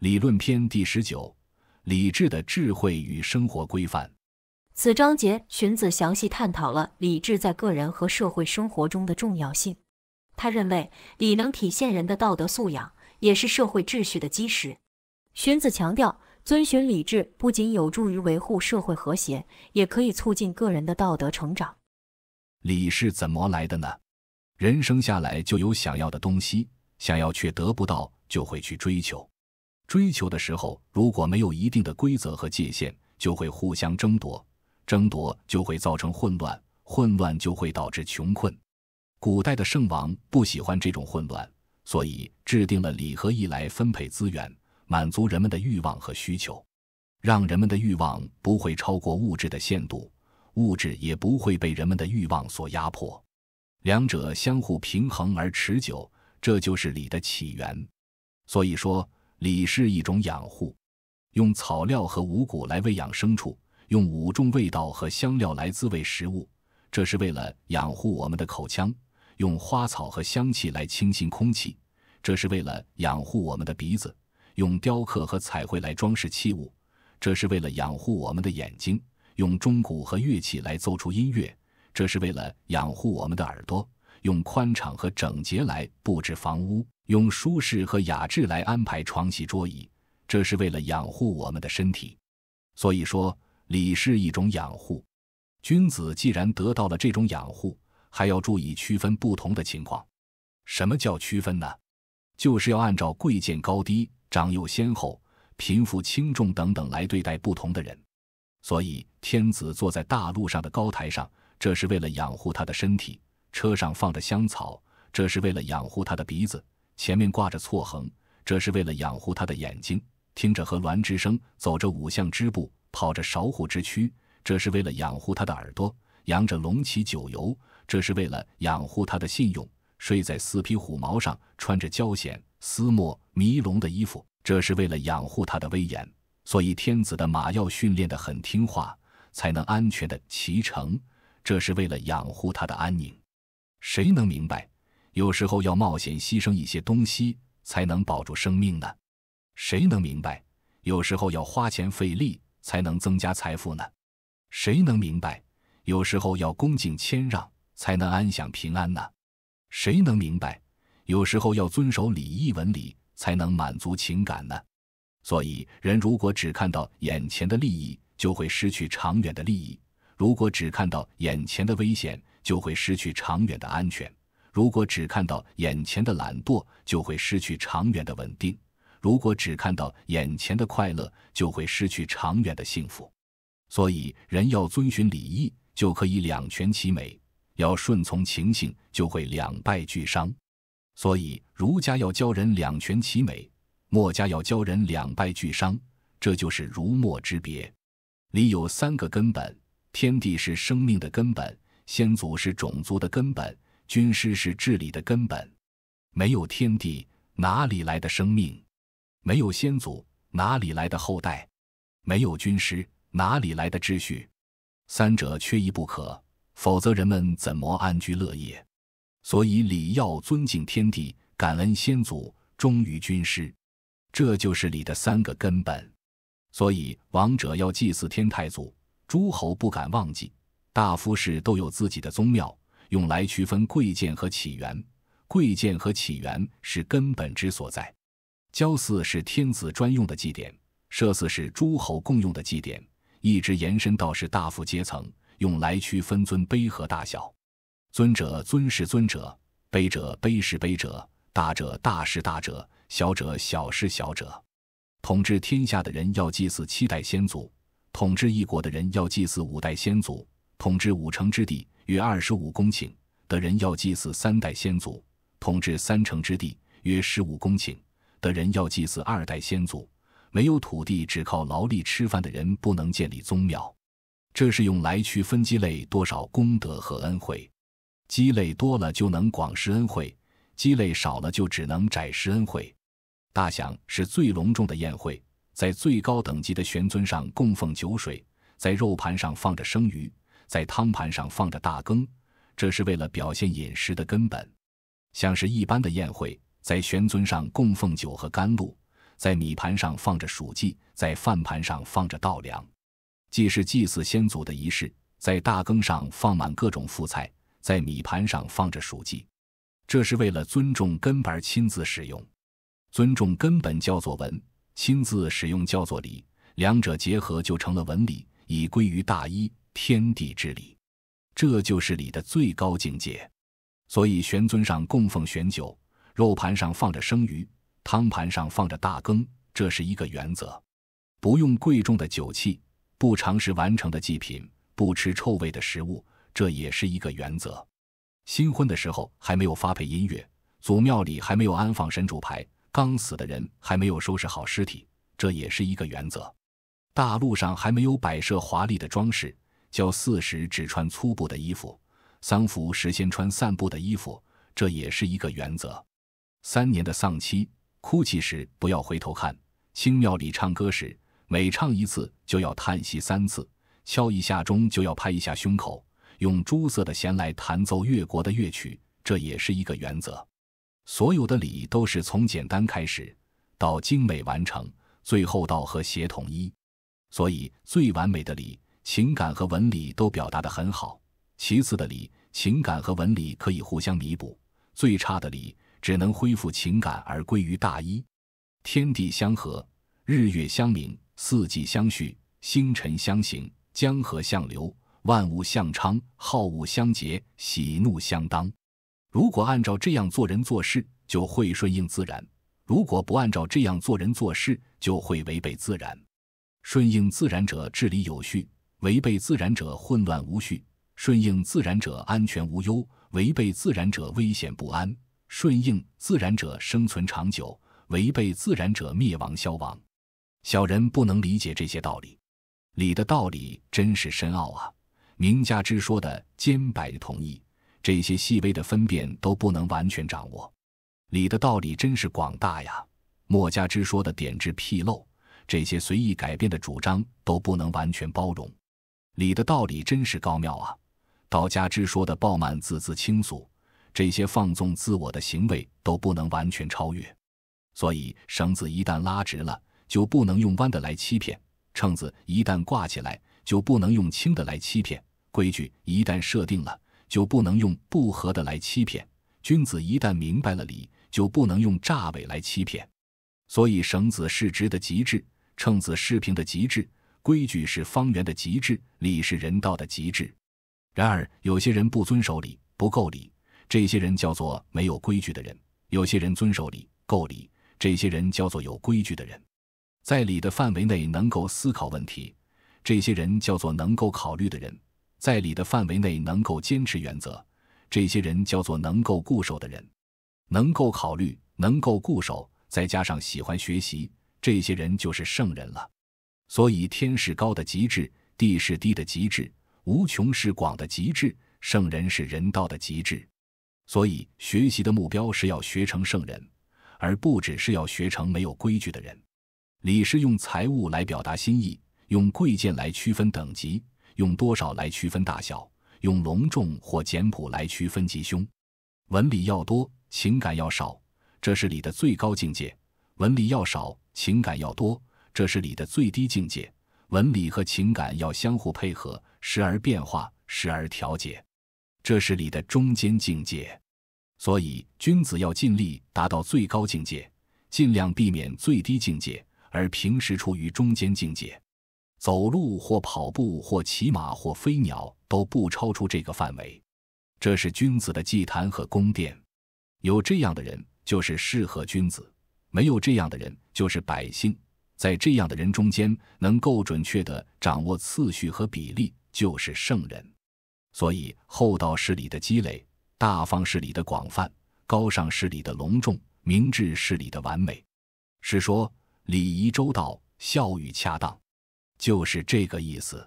理论篇第十九，理智的智慧与生活规范。此章节，荀子详细探讨了理智在个人和社会生活中的重要性。他认为，礼能体现人的道德素养，也是社会秩序的基石。荀子强调，遵循礼制不仅有助于维护社会和谐，也可以促进个人的道德成长。礼是怎么来的呢？人生下来就有想要的东西，想要却得不到，就会去追求。追求的时候，如果没有一定的规则和界限，就会互相争夺，争夺就会造成混乱，混乱就会导致穷困。古代的圣王不喜欢这种混乱，所以制定了礼和义来分配资源，满足人们的欲望和需求，让人们的欲望不会超过物质的限度，物质也不会被人们的欲望所压迫，两者相互平衡而持久。这就是礼的起源。所以说。礼是一种养护，用草料和五谷来喂养牲畜，用五种味道和香料来滋味食物，这是为了养护我们的口腔；用花草和香气来清新空气，这是为了养护我们的鼻子；用雕刻和彩绘来装饰器物，这是为了养护我们的眼睛；用钟鼓和乐器来奏出音乐，这是为了养护我们的耳朵。用宽敞和整洁来布置房屋，用舒适和雅致来安排床席桌椅，这是为了养护我们的身体。所以说，礼是一种养护。君子既然得到了这种养护，还要注意区分不同的情况。什么叫区分呢？就是要按照贵贱高低、长幼先后、贫富轻重等等来对待不同的人。所以，天子坐在大路上的高台上，这是为了养护他的身体。车上放着香草，这是为了养护他的鼻子；前面挂着错横，这是为了养护他的眼睛；听着和鸾之声，走着五象之步，跑着韶虎之躯，这是为了养护他的耳朵；扬着龙旗九游，这是为了养护他的信用；睡在四匹虎毛上，穿着焦险丝墨迷龙的衣服，这是为了养护他的威严。所以天子的马要训练得很听话，才能安全的骑乘，这是为了养护他的安宁。谁能明白，有时候要冒险牺牲一些东西才能保住生命呢？谁能明白，有时候要花钱费力才能增加财富呢？谁能明白，有时候要恭敬谦让才能安享平安呢？谁能明白，有时候要遵守礼义文理才能满足情感呢？所以，人如果只看到眼前的利益，就会失去长远的利益；如果只看到眼前的危险，就会失去长远的安全；如果只看到眼前的懒惰，就会失去长远的稳定；如果只看到眼前的快乐，就会失去长远的幸福。所以，人要遵循礼义，就可以两全其美；要顺从情性，就会两败俱伤。所以，儒家要教人两全其美，墨家要教人两败俱伤，这就是儒墨之别。礼有三个根本：天地是生命的根本。先祖是种族的根本，军师是治理的根本。没有天地，哪里来的生命？没有先祖，哪里来的后代？没有军师，哪里来的秩序？三者缺一不可，否则人们怎么安居乐业？所以礼要尊敬天地，感恩先祖，忠于军师，这就是礼的三个根本。所以王者要祭祀天太祖，诸侯不敢忘记。大夫士都有自己的宗庙，用来区分贵贱和起源。贵贱和起源是根本之所在。郊祀是天子专用的祭典，社祀是诸侯共用的祭典，一直延伸到是大夫阶层，用来区分尊卑和大小。尊者尊是尊者，卑者卑是卑者，大者大是大者，小者小是小者。统治天下的人要祭祀七代先祖，统治一国的人要祭祀五代先祖。统治五城之地，约二十五公顷的人要祭祀三代先祖；统治三城之地，约十五公顷的人要祭祀二代先祖。没有土地，只靠劳力吃饭的人不能建立宗庙。这是用来区分积累多少功德和恩惠。积累多了就能广施恩惠，积累少了就只能窄施恩惠。大享是最隆重的宴会，在最高等级的玄尊上供奉酒水，在肉盘上放着生鱼。在汤盘上放着大羹，这是为了表现饮食的根本。像是一般的宴会，在玄尊上供奉酒和甘露，在米盘上放着黍稷，在饭盘上放着稻粮，既是祭祀先祖的仪式。在大羹上放满各种副菜，在米盘上放着黍稷，这是为了尊重根本，亲自使用。尊重根本叫做文，亲自使用叫做礼，两者结合就成了文礼，以归于大一。天地之理，这就是礼的最高境界。所以，玄尊上供奉玄酒，肉盘上放着生鱼，汤盘上放着大羹，这是一个原则。不用贵重的酒器，不尝试完成的祭品，不吃臭味的食物，这也是一个原则。新婚的时候还没有发配音乐，祖庙里还没有安放神主牌，刚死的人还没有收拾好尸体，这也是一个原则。大路上还没有摆设华丽的装饰。教死时只穿粗布的衣服，丧服时先穿散布的衣服，这也是一个原则。三年的丧期，哭泣时不要回头看。青庙里唱歌时，每唱一次就要叹息三次，敲一下钟就要拍一下胸口，用朱色的弦来弹奏越国的乐曲，这也是一个原则。所有的礼都是从简单开始，到精美完成，最后到和谐统一。所以最完美的礼。情感和纹理都表达得很好。其次的理，情感和纹理可以互相弥补；最差的理，只能恢复情感而归于大一。天地相合，日月相明，四季相续，星辰相行，江河相流，万物相昌，好恶相结，喜怒相当。如果按照这样做人做事，就会顺应自然；如果不按照这样做人做事，就会违背自然。顺应自然者，治理有序。违背自然者混乱无序，顺应自然者安全无忧；违背自然者危险不安，顺应自然者生存长久；违背自然者灭亡消亡。小人不能理解这些道理，理的道理真是深奥啊！名家之说的兼百同意，这些细微的分辨都不能完全掌握。理的道理真是广大呀！墨家之说的点痣纰漏，这些随意改变的主张都不能完全包容。礼的道理真是高妙啊！道家之说的暴满字字倾诉，这些放纵自我的行为都不能完全超越。所以，绳子一旦拉直了，就不能用弯的来欺骗；秤子一旦挂起来，就不能用轻的来欺骗；规矩一旦设定了，就不能用不合的来欺骗；君子一旦明白了礼，就不能用诈伪来欺骗。所以，绳子是直的极致，秤子是平的极致。规矩是方圆的极致，礼是人道的极致。然而，有些人不遵守礼，不够礼，这些人叫做没有规矩的人；有些人遵守礼，够礼，这些人叫做有规矩的人。在礼的范围内能够思考问题，这些人叫做能够考虑的人；在礼的范围内能够坚持原则，这些人叫做能够固守的人。能够考虑，能够固守，再加上喜欢学习，这些人就是圣人了。所以，天是高的极致，地是低的极致，无穷是广的极致，圣人是人道的极致。所以，学习的目标是要学成圣人，而不只是要学成没有规矩的人。礼是用财物来表达心意，用贵贱来区分等级，用多少来区分大小，用隆重或简朴来区分吉凶。文理要多，情感要少，这是礼的最高境界。文理要少，情感要多。这是礼的最低境界，文理和情感要相互配合，时而变化，时而调节。这是礼的中间境界，所以君子要尽力达到最高境界，尽量避免最低境界，而平时处于中间境界。走路或跑步或骑马或飞鸟都不超出这个范围，这是君子的祭坛和宫殿。有这样的人就是适合君子，没有这样的人就是百姓。在这样的人中间，能够准确的掌握次序和比例，就是圣人。所以，厚道是礼的积累，大方是礼的广泛，高尚是礼的隆重，明智是礼的完美。是说礼仪周到，效语恰当，就是这个意思。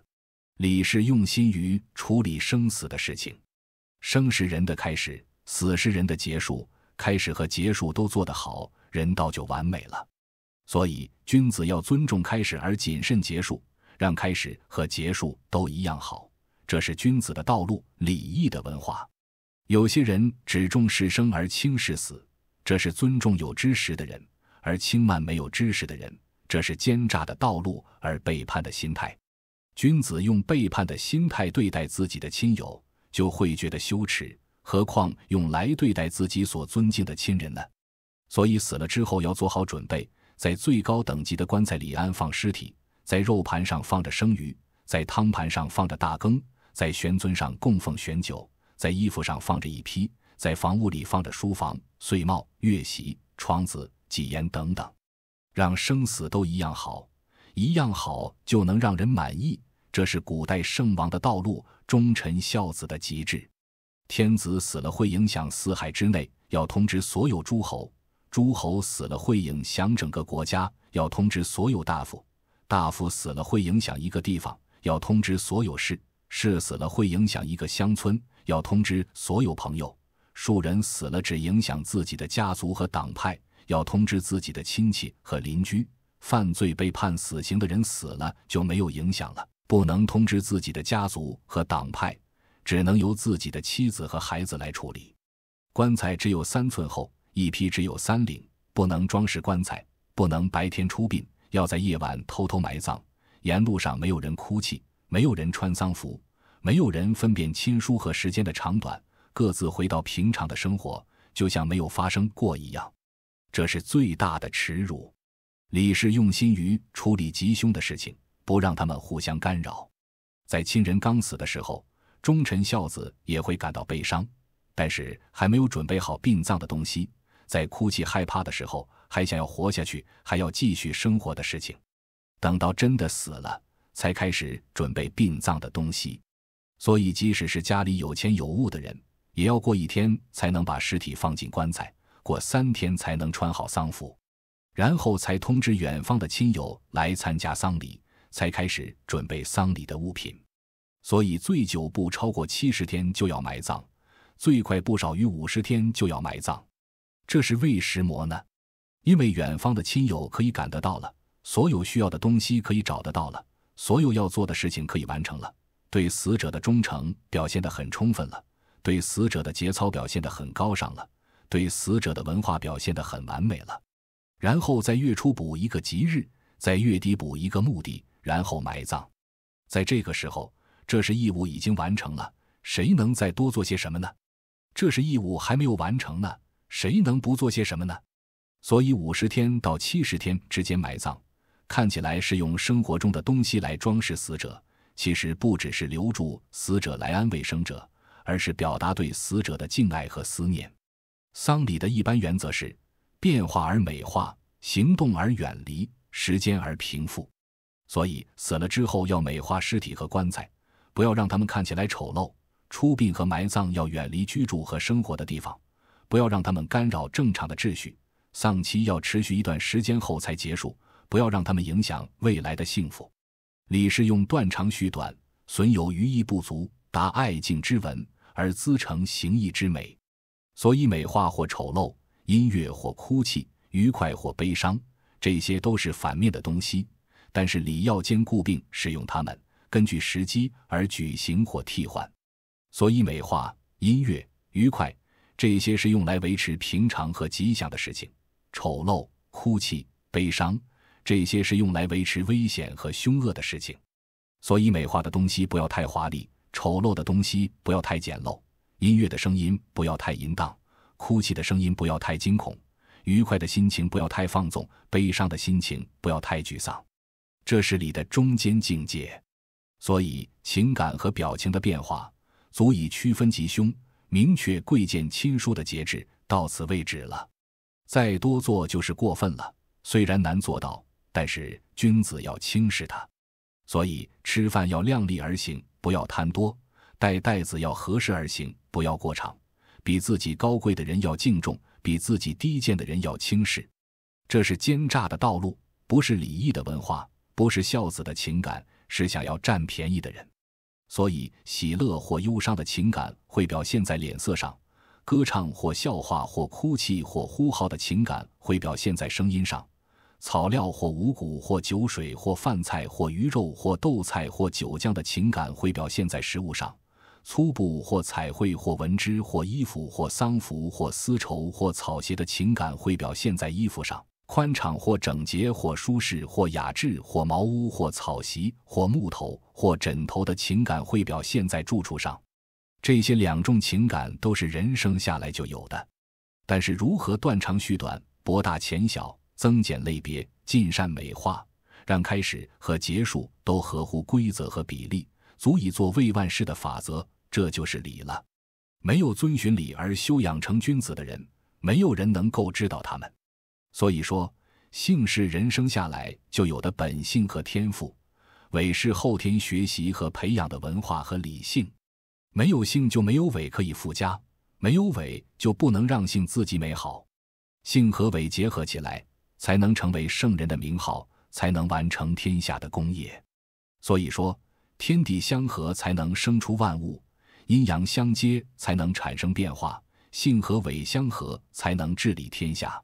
礼是用心于处理生死的事情，生是人的开始，死是人的结束，开始和结束都做得好，人道就完美了。所以，君子要尊重开始而谨慎结束，让开始和结束都一样好，这是君子的道路，礼义的文化。有些人只重视生而轻视死，这是尊重有知识的人而轻慢没有知识的人，这是奸诈的道路而背叛的心态。君子用背叛的心态对待自己的亲友，就会觉得羞耻，何况用来对待自己所尊敬的亲人呢？所以，死了之后要做好准备。在最高等级的棺材里安放尸体，在肉盘上放着生鱼，在汤盘上放着大羹，在玄尊上供奉玄酒，在衣服上放着一批，在房屋里放着书房、碎帽、月席、窗子、几言等等，让生死都一样好，一样好就能让人满意。这是古代圣王的道路，忠臣孝子的极致。天子死了，会影响四海之内，要通知所有诸侯。诸侯死了会影响整个国家，要通知所有大夫；大夫死了会影响一个地方，要通知所有士；士死了会影响一个乡村，要通知所有朋友；庶人死了只影响自己的家族和党派，要通知自己的亲戚和邻居；犯罪被判死刑的人死了就没有影响了，不能通知自己的家族和党派，只能由自己的妻子和孩子来处理。棺材只有三寸厚。一批只有三领，不能装饰棺材，不能白天出殡，要在夜晚偷偷埋葬。沿路上没有人哭泣，没有人穿丧服，没有人分辨亲疏和时间的长短，各自回到平常的生活，就像没有发生过一样。这是最大的耻辱。李氏用心于处理吉凶的事情，不让他们互相干扰。在亲人刚死的时候，忠臣孝子也会感到悲伤，但是还没有准备好殡葬的东西。在哭泣、害怕的时候，还想要活下去，还要继续生活的事情。等到真的死了，才开始准备殡葬的东西。所以，即使是家里有钱有物的人，也要过一天才能把尸体放进棺材，过三天才能穿好丧服，然后才通知远方的亲友来参加丧礼，才开始准备丧礼的物品。所以，最久不超过七十天就要埋葬，最快不少于五十天就要埋葬。这是为时磨难，因为远方的亲友可以赶得到了，所有需要的东西可以找得到了，所有要做的事情可以完成了。对死者的忠诚表现的很充分了，对死者的节操表现的很高尚了，对死者的文化表现的很完美了。然后在月初补一个吉日，在月底补一个墓地，然后埋葬。在这个时候，这是义务已经完成了，谁能再多做些什么呢？这是义务还没有完成呢。谁能不做些什么呢？所以五十天到七十天之间埋葬，看起来是用生活中的东西来装饰死者，其实不只是留住死者来安慰生者，而是表达对死者的敬爱和思念。丧礼的一般原则是：变化而美化，行动而远离，时间而平复。所以死了之后要美化尸体和棺材，不要让他们看起来丑陋。出殡和埋葬要远离居住和生活的地方。不要让他们干扰正常的秩序，丧期要持续一段时间后才结束。不要让他们影响未来的幸福。礼是用断长续短，损有余意不足，达爱敬之文，而滋成形意之美。所以，美化或丑陋，音乐或哭泣，愉快或悲伤，这些都是反面的东西。但是，礼要兼顾并使用它们，根据时机而举行或替换。所以，美化、音乐、愉快。这些是用来维持平常和吉祥的事情，丑陋、哭泣、悲伤；这些是用来维持危险和凶恶的事情。所以，美化的东西不要太华丽，丑陋的东西不要太简陋；音乐的声音不要太淫荡，哭泣的声音不要太惊恐；愉快的心情不要太放纵，悲伤的心情不要太沮丧。这是礼的中间境界。所以，情感和表情的变化足以区分吉凶。明确贵贱亲疏的节制到此为止了，再多做就是过分了。虽然难做到，但是君子要轻视他。所以吃饭要量力而行，不要贪多；带袋子要合适而行，不要过长。比自己高贵的人要敬重，比自己低贱的人要轻视。这是奸诈的道路，不是礼义的文化，不是孝子的情感，是想要占便宜的人。所以，喜乐或忧伤的情感会表现在脸色上；歌唱或笑话或哭泣或呼号的情感会表现在声音上；草料或五谷或酒水或饭菜或鱼肉或豆菜或酒酱的情感会表现在食物上；粗布或彩绘或纹织或衣服或丧服或丝绸或草鞋的情感会表现在衣服上。宽敞或整洁或舒适或雅致或茅屋或草席或木头或枕头的情感会表现在住处上，这些两种情感都是人生下来就有的。但是如何断长续短、博大浅小、增减类别、尽善美化，让开始和结束都合乎规则和比例，足以做未万事的法则，这就是理了。没有遵循理而修养成君子的人，没有人能够知道他们。所以说，性是人生下来就有的本性和天赋，伪是后天学习和培养的文化和理性。没有性就没有伪可以附加，没有伪就不能让性自己美好。性和伪结合起来，才能成为圣人的名号，才能完成天下的功业。所以说，天地相合才能生出万物，阴阳相接才能产生变化，性和伪相合才能治理天下。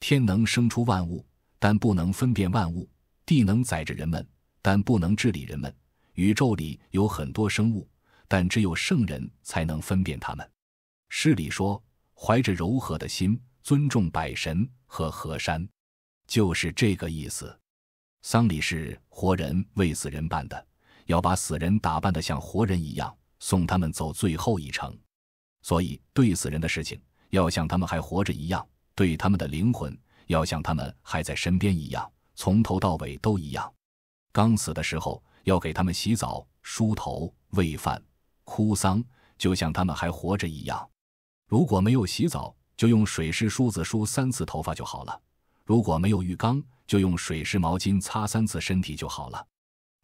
天能生出万物，但不能分辨万物；地能载着人们，但不能治理人们。宇宙里有很多生物，但只有圣人才能分辨他们。诗里说：“怀着柔和的心，尊重百神和河山”，就是这个意思。丧礼是活人为死人办的，要把死人打扮得像活人一样，送他们走最后一程，所以对死人的事情，要像他们还活着一样。对他们的灵魂，要像他们还在身边一样，从头到尾都一样。刚死的时候，要给他们洗澡、梳头、喂饭、哭丧，就像他们还活着一样。如果没有洗澡，就用水湿梳子梳三次头发就好了；如果没有浴缸，就用水湿毛巾擦三次身体就好了。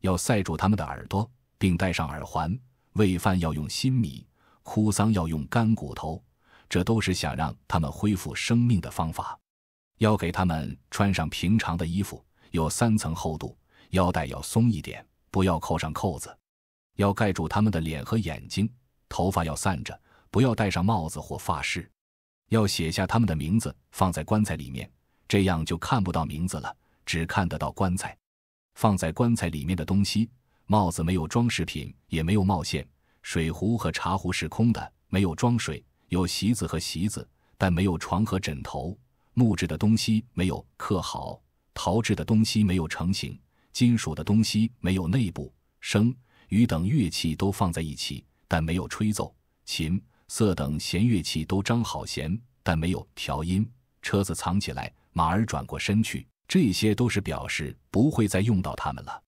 要塞住他们的耳朵，并戴上耳环。喂饭要用新米，哭丧要用干骨头。这都是想让他们恢复生命的方法。要给他们穿上平常的衣服，有三层厚度，腰带要松一点，不要扣上扣子。要盖住他们的脸和眼睛，头发要散着，不要戴上帽子或发饰。要写下他们的名字，放在棺材里面，这样就看不到名字了，只看得到棺材。放在棺材里面的东西，帽子没有装饰品，也没有帽线。水壶和茶壶是空的，没有装水。有席子和席子，但没有床和枕头。木制的东西没有刻好，陶制的东西没有成型，金属的东西没有内部。笙、竽等乐器都放在一起，但没有吹奏。琴、瑟等弦乐器都张好弦，但没有调音。车子藏起来，马儿转过身去。这些都是表示不会再用到它们了。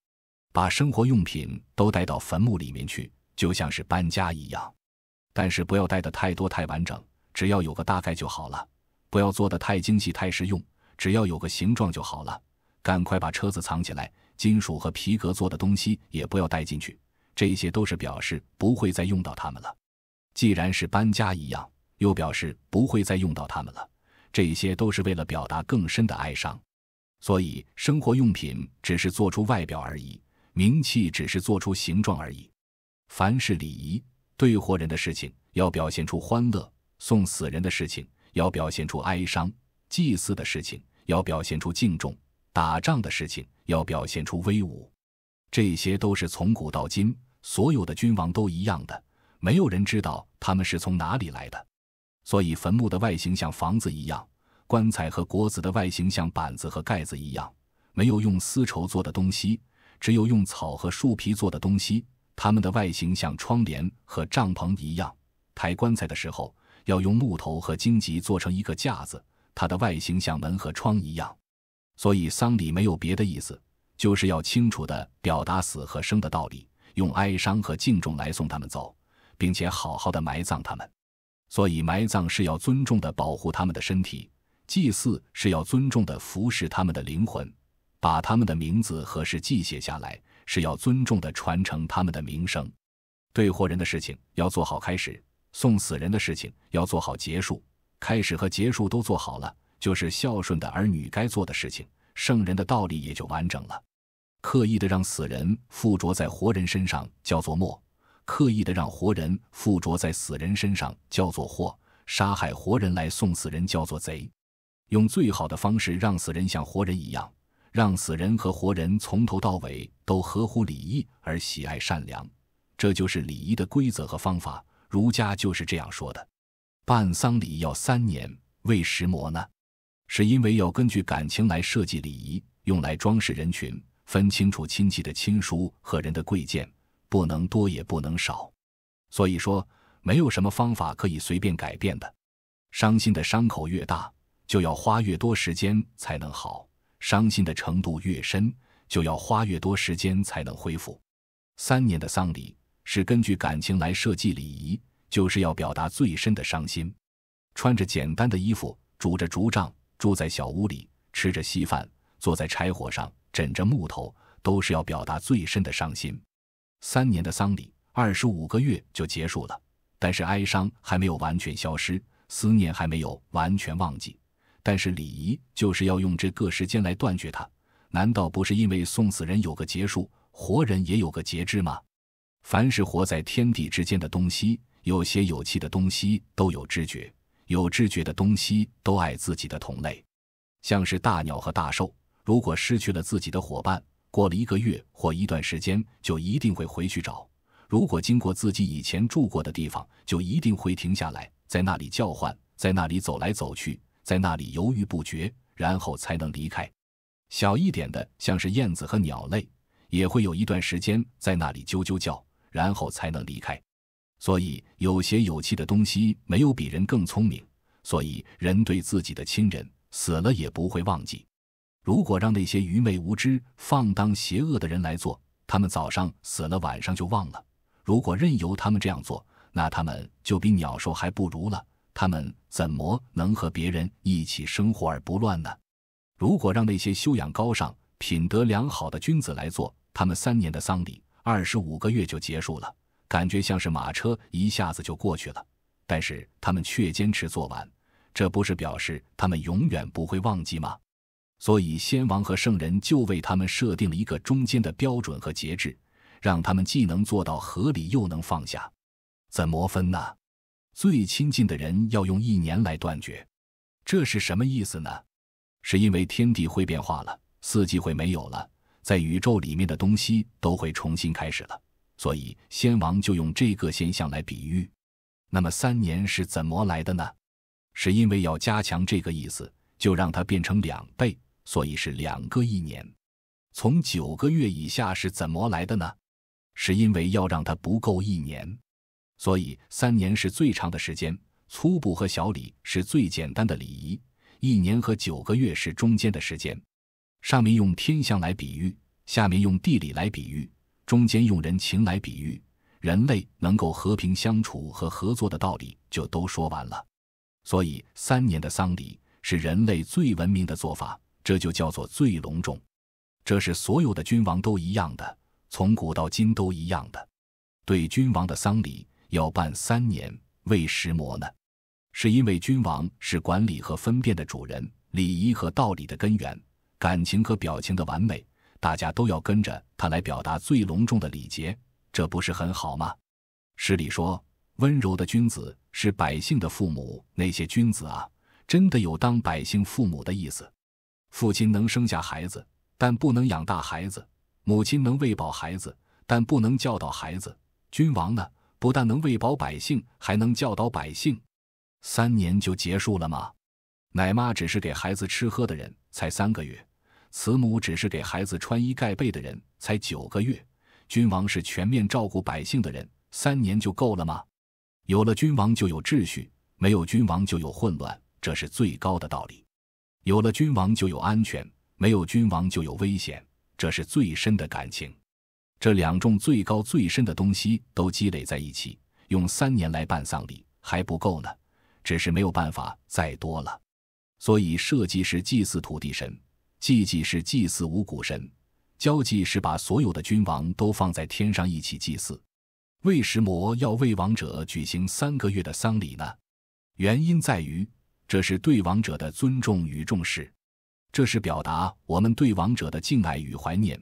把生活用品都带到坟墓里面去，就像是搬家一样。但是不要带的太多太完整，只要有个大概就好了。不要做的太精细太实用，只要有个形状就好了。赶快把车子藏起来，金属和皮革做的东西也不要带进去，这些都是表示不会再用到它们了。既然是搬家一样，又表示不会再用到它们了。这些都是为了表达更深的哀伤。所以生活用品只是做出外表而已，名气只是做出形状而已。凡是礼仪。对活人的事情要表现出欢乐，送死人的事情要表现出哀伤，祭祀的事情要表现出敬重，打仗的事情要表现出威武。这些都是从古到今所有的君王都一样的，没有人知道他们是从哪里来的。所以坟墓的外形像房子一样，棺材和国子的外形像板子和盖子一样，没有用丝绸做的东西，只有用草和树皮做的东西。他们的外形像窗帘和帐篷一样，抬棺材的时候要用木头和荆棘做成一个架子，它的外形像门和窗一样，所以丧礼没有别的意思，就是要清楚的表达死和生的道理，用哀伤和敬重来送他们走，并且好好的埋葬他们。所以埋葬是要尊重的保护他们的身体，祭祀是要尊重的服侍他们的灵魂，把他们的名字和事迹写下来。是要尊重的传承他们的名声，对活人的事情要做好开始，送死人的事情要做好结束。开始和结束都做好了，就是孝顺的儿女该做的事情，圣人的道理也就完整了。刻意的让死人附着在活人身上叫做墨，刻意的让活人附着在死人身上叫做祸，杀害活人来送死人叫做贼。用最好的方式让死人像活人一样，让死人和活人从头到尾。都合乎礼仪而喜爱善良，这就是礼仪的规则和方法。儒家就是这样说的。办丧礼要三年为什么呢？是因为要根据感情来设计礼仪，用来装饰人群，分清楚亲戚的亲疏和人的贵贱，不能多也不能少。所以说，没有什么方法可以随便改变的。伤心的伤口越大，就要花越多时间才能好；伤心的程度越深。就要花越多时间才能恢复。三年的丧礼是根据感情来设计礼仪，就是要表达最深的伤心。穿着简单的衣服，拄着竹杖，住在小屋里，吃着稀饭，坐在柴火上，枕着木头，都是要表达最深的伤心。三年的丧礼，二十五个月就结束了，但是哀伤还没有完全消失，思念还没有完全忘记。但是礼仪就是要用这个时间来断绝它。难道不是因为送死人有个结束，活人也有个节制吗？凡是活在天地之间的东西，有些有气的东西都有知觉，有知觉的东西都爱自己的同类，像是大鸟和大兽。如果失去了自己的伙伴，过了一个月或一段时间，就一定会回去找。如果经过自己以前住过的地方，就一定会停下来，在那里叫唤，在那里走来走去，在那里犹豫不决，然后才能离开。小一点的，像是燕子和鸟类，也会有一段时间在那里啾啾叫，然后才能离开。所以，有些有气的东西没有比人更聪明。所以，人对自己的亲人死了也不会忘记。如果让那些愚昧无知、放荡邪恶的人来做，他们早上死了，晚上就忘了。如果任由他们这样做，那他们就比鸟兽还不如了。他们怎么能和别人一起生活而不乱呢？如果让那些修养高尚、品德良好的君子来做，他们三年的丧礼，二十五个月就结束了，感觉像是马车一下子就过去了。但是他们却坚持做完，这不是表示他们永远不会忘记吗？所以先王和圣人就为他们设定了一个中间的标准和节制，让他们既能做到合理，又能放下。怎么分呢？最亲近的人要用一年来断绝，这是什么意思呢？是因为天地会变化了，四季会没有了，在宇宙里面的东西都会重新开始了，所以先王就用这个现象来比喻。那么三年是怎么来的呢？是因为要加强这个意思，就让它变成两倍，所以是两个一年。从九个月以下是怎么来的呢？是因为要让它不够一年，所以三年是最长的时间。粗布和小礼是最简单的礼仪。一年和九个月是中间的时间，上面用天象来比喻，下面用地理来比喻，中间用人情来比喻，人类能够和平相处和合作的道理就都说完了。所以三年的丧礼是人类最文明的做法，这就叫做最隆重。这是所有的君王都一样的，从古到今都一样的。对君王的丧礼要办三年，为时磨呢。是因为君王是管理和分辨的主人，礼仪和道理的根源，感情和表情的完美，大家都要跟着他来表达最隆重的礼节，这不是很好吗？诗里说，温柔的君子是百姓的父母，那些君子啊，真的有当百姓父母的意思。父亲能生下孩子，但不能养大孩子；母亲能喂饱孩子，但不能教导孩子。君王呢，不但能喂饱百姓，还能教导百姓。三年就结束了吗？奶妈只是给孩子吃喝的人，才三个月；慈母只是给孩子穿衣盖被的人，才九个月；君王是全面照顾百姓的人，三年就够了吗？有了君王就有秩序，没有君王就有混乱，这是最高的道理；有了君王就有安全，没有君王就有危险，这是最深的感情。这两种最高最深的东西都积累在一起，用三年来办丧礼还不够呢。只是没有办法再多了，所以社稷是祭祀土地神，祭祭是祭祀五谷神，交祭是把所有的君王都放在天上一起祭祀。为什么要为亡者举行三个月的丧礼呢？原因在于，这是对亡者的尊重与重视，这是表达我们对亡者的敬爱与怀念，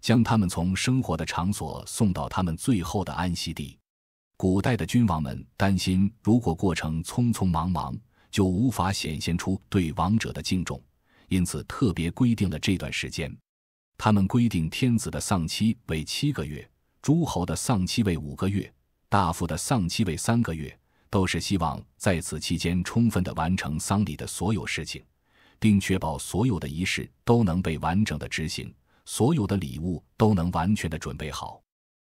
将他们从生活的场所送到他们最后的安息地。古代的君王们担心，如果过程匆匆忙忙，就无法显现出对亡者的敬重，因此特别规定了这段时间。他们规定天子的丧期为七个月，诸侯的丧期为五个月，大夫的丧期为三个月，都是希望在此期间充分的完成丧礼的所有事情，并确保所有的仪式都能被完整的执行，所有的礼物都能完全的准备好。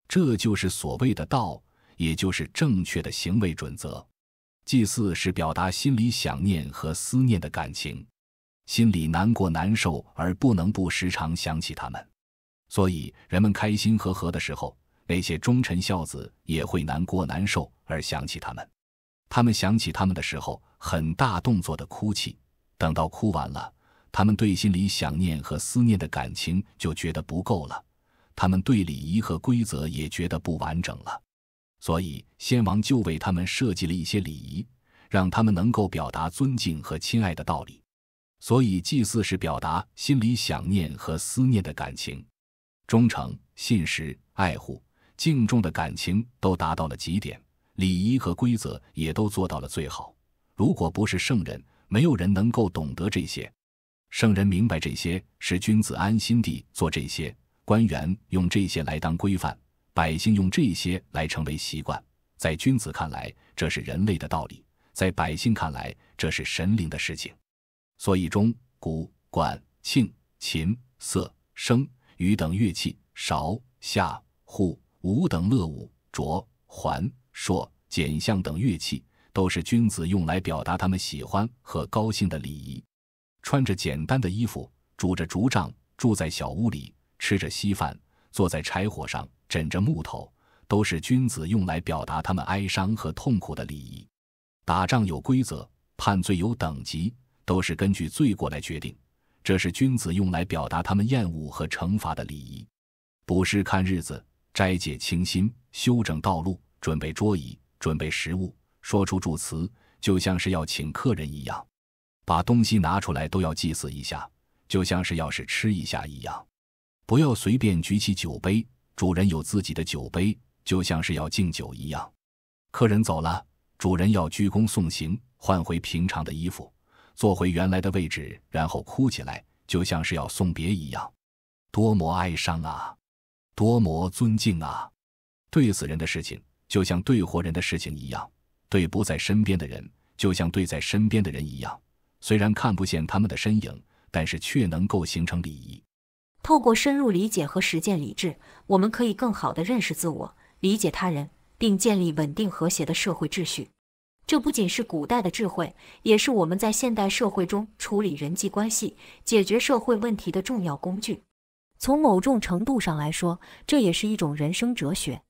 这就是所谓的“道”。也就是正确的行为准则。祭祀是表达心里想念和思念的感情，心里难过难受而不能不时常想起他们。所以，人们开心和合的时候，那些忠臣孝子也会难过难受而想起他们。他们想起他们的时候，很大动作的哭泣。等到哭完了，他们对心里想念和思念的感情就觉得不够了，他们对礼仪和规则也觉得不完整了。所以，先王就为他们设计了一些礼仪，让他们能够表达尊敬和亲爱的道理。所以，祭祀是表达心里想念和思念的感情，忠诚、信实、爱护、敬重的感情都达到了极点，礼仪和规则也都做到了最好。如果不是圣人，没有人能够懂得这些。圣人明白这些，使君子安心地做这些，官员用这些来当规范。百姓用这些来成为习惯，在君子看来，这是人类的道理；在百姓看来，这是神灵的事情。所以，中古管、磬、琴、瑟、笙、竽等乐器，韶夏、户、舞等乐舞，镯、环、硕、简、象等乐器，都是君子用来表达他们喜欢和高兴的礼仪。穿着简单的衣服，拄着竹杖，住在小屋里，吃着稀饭，坐在柴火上。枕着木头，都是君子用来表达他们哀伤和痛苦的礼仪；打仗有规则，判罪有等级，都是根据罪过来决定，这是君子用来表达他们厌恶和惩罚的礼仪。卜师看日子，斋戒清心，修整道路，准备桌椅，准备食物，说出祝词，就像是要请客人一样，把东西拿出来都要祭祀一下，就像是要是吃一下一样，不要随便举起酒杯。主人有自己的酒杯，就像是要敬酒一样。客人走了，主人要鞠躬送行，换回平常的衣服，坐回原来的位置，然后哭起来，就像是要送别一样。多么哀伤啊！多么尊敬啊！对死人的事情，就像对活人的事情一样；对不在身边的人，就像对在身边的人一样。虽然看不见他们的身影，但是却能够形成礼仪。透过深入理解和实践理智，我们可以更好地认识自我、理解他人，并建立稳定和谐的社会秩序。这不仅是古代的智慧，也是我们在现代社会中处理人际关系、解决社会问题的重要工具。从某种程度上来说，这也是一种人生哲学。